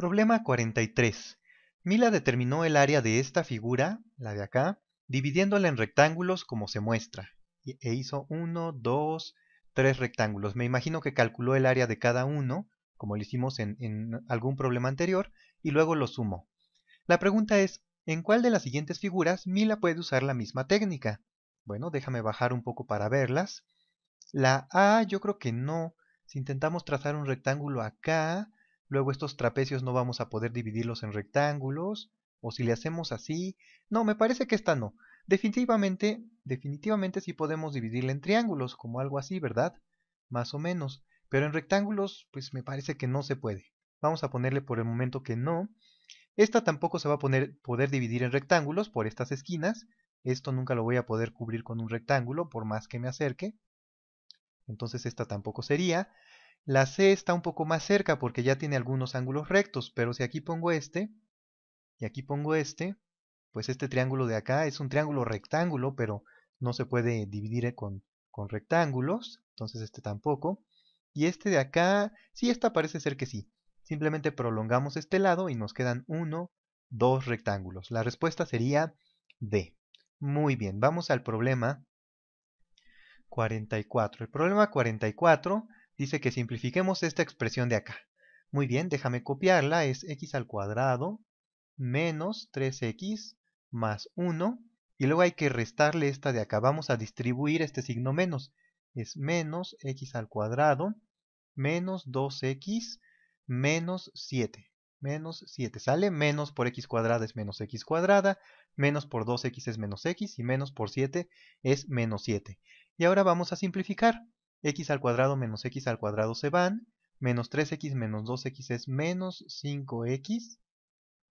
Problema 43. Mila determinó el área de esta figura, la de acá, dividiéndola en rectángulos como se muestra. E hizo 1, 2, 3 rectángulos. Me imagino que calculó el área de cada uno, como lo hicimos en, algún problema anterior, y luego lo sumó. La pregunta es, ¿en cuál de las siguientes figuras Mila puede usar la misma técnica? Bueno, déjame bajar un poco para verlas. La A yo creo que no. Si intentamos trazar un rectángulo acá, Luego estos trapecios no vamos a poder dividirlos en rectángulos, o si le hacemos así. No, me parece que esta no. Definitivamente, definitivamente sí podemos dividirla en triángulos, como algo así, ¿verdad? Más o menos. Pero en rectángulos, pues me parece que no se puede. Vamos a ponerle por el momento que no. Esta tampoco se va a poder dividir en rectángulos por estas esquinas. Esto nunca lo voy a poder cubrir con un rectángulo, por más que me acerque. Entonces esta tampoco sería. La C está un poco más cerca porque ya tiene algunos ángulos rectos, pero si aquí pongo este y aquí pongo este, pues este triángulo de acá es un triángulo rectángulo, pero no se puede dividir con, rectángulos, entonces este tampoco. Y este de acá, sí, esta parece ser que sí. Simplemente prolongamos este lado y nos quedan uno, dos rectángulos. La respuesta sería D. Muy bien, vamos al problema 44. El problema 44 dice que simplifiquemos esta expresión de acá. Muy bien, déjame copiarla, es x al cuadrado menos 3x más 1, y luego hay que restarle esta de acá, vamos a distribuir este signo menos, es menos x al cuadrado menos 2x menos 7, menos 7, sale menos por x cuadrada es menos x cuadrada, menos por 2x es menos x, y menos por 7 es menos 7. Y ahora vamos a simplificar x al cuadrado menos x al cuadrado se van, menos 3x menos 2x es menos 5x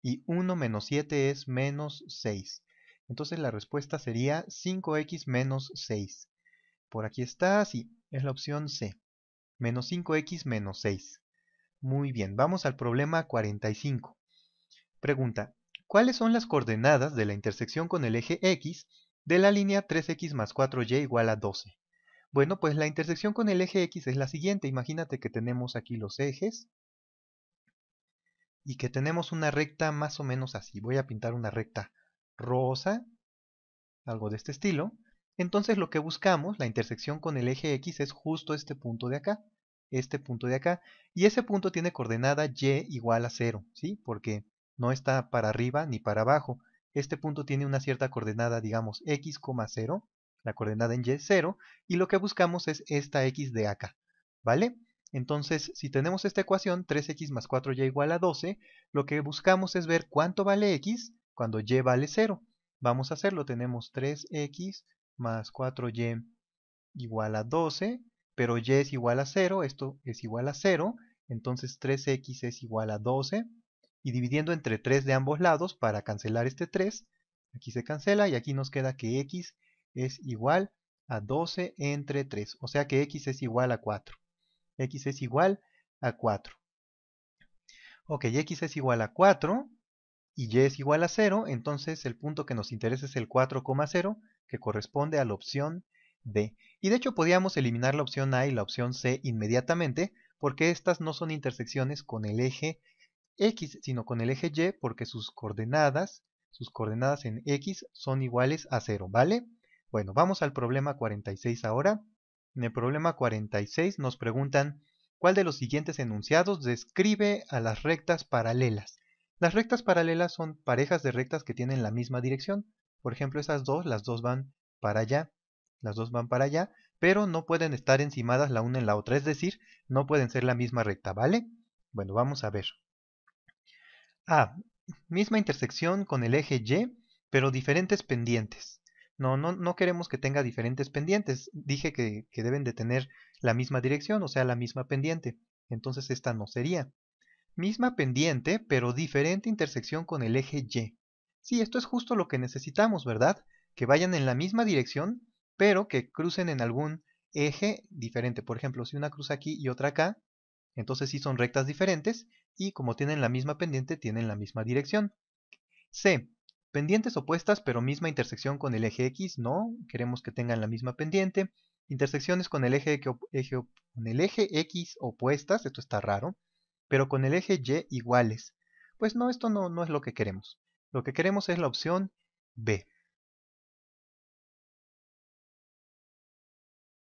y 1 menos 7 es menos 6. Entonces la respuesta sería 5x menos 6. Por aquí está, sí, es la opción C. Menos 5x menos 6. Muy bien, vamos al problema 45. Pregunta, ¿cuáles son las coordenadas de la intersección con el eje X de la línea 3x más 4y igual a 12? Bueno, pues la intersección con el eje X es la siguiente. Imagínate que tenemos aquí los ejes y que tenemos una recta más o menos así. Voy a pintar una recta rosa, algo de este estilo. Entonces lo que buscamos, la intersección con el eje X, es justo este punto de acá, este punto de acá, y ese punto tiene coordenada Y igual a 0, ¿sí? Porque no está para arriba ni para abajo. Este punto tiene una cierta coordenada, digamos, X, 0, la coordenada en y0, y lo que buscamos es esta x de acá, ¿vale? Entonces, si tenemos esta ecuación, 3x más 4y igual a 12, lo que buscamos es ver cuánto vale x cuando y vale 0. Vamos a hacerlo, tenemos 3x más 4y igual a 12, pero y es igual a 0, esto es igual a 0, entonces 3x es igual a 12, y dividiendo entre 3 de ambos lados para cancelar este 3, aquí se cancela y aquí nos queda que x es igual a 12 entre 3. O sea que x es igual a 4. x es igual a 4. Ok, x es igual a 4 y y es igual a 0. Entonces el punto que nos interesa es el 4,0 que corresponde a la opción b. Y de hecho podíamos eliminar la opción A y la opción C inmediatamente porque estas no son intersecciones con el eje X, sino con el eje Y porque sus coordenadas, sus coordenadas en X son iguales a 0, ¿vale? Bueno, vamos al problema 46 ahora. En el problema 46 nos preguntan cuál de los siguientes enunciados describe a las rectas paralelas. Las rectas paralelas son parejas de rectas que tienen la misma dirección. Por ejemplo, esas dos, las dos van para allá, las dos van para allá, pero no pueden estar encimadas la una en la otra, es decir, no pueden ser la misma recta, ¿vale? Bueno, vamos a ver. A. misma intersección con el eje Y, pero diferentes pendientes. No, no, no queremos que tenga diferentes pendientes. Dije que, deben de tener la misma dirección, o sea, la misma pendiente. Entonces esta no sería. Misma pendiente, pero diferente intersección con el eje Y. Sí, esto es justo lo que necesitamos, ¿verdad? Que vayan en la misma dirección, pero que crucen en algún eje diferente. Por ejemplo, si una cruza aquí y otra acá, entonces sí son rectas diferentes y como tienen la misma pendiente, tienen la misma dirección. C. Pendientes opuestas pero misma intersección con el eje X, no, queremos que tengan la misma pendiente. Intersecciones con el eje, con el eje X opuestas, esto está raro, pero con el eje Y iguales. Pues no, esto no, no es lo que queremos. Lo que queremos es la opción B.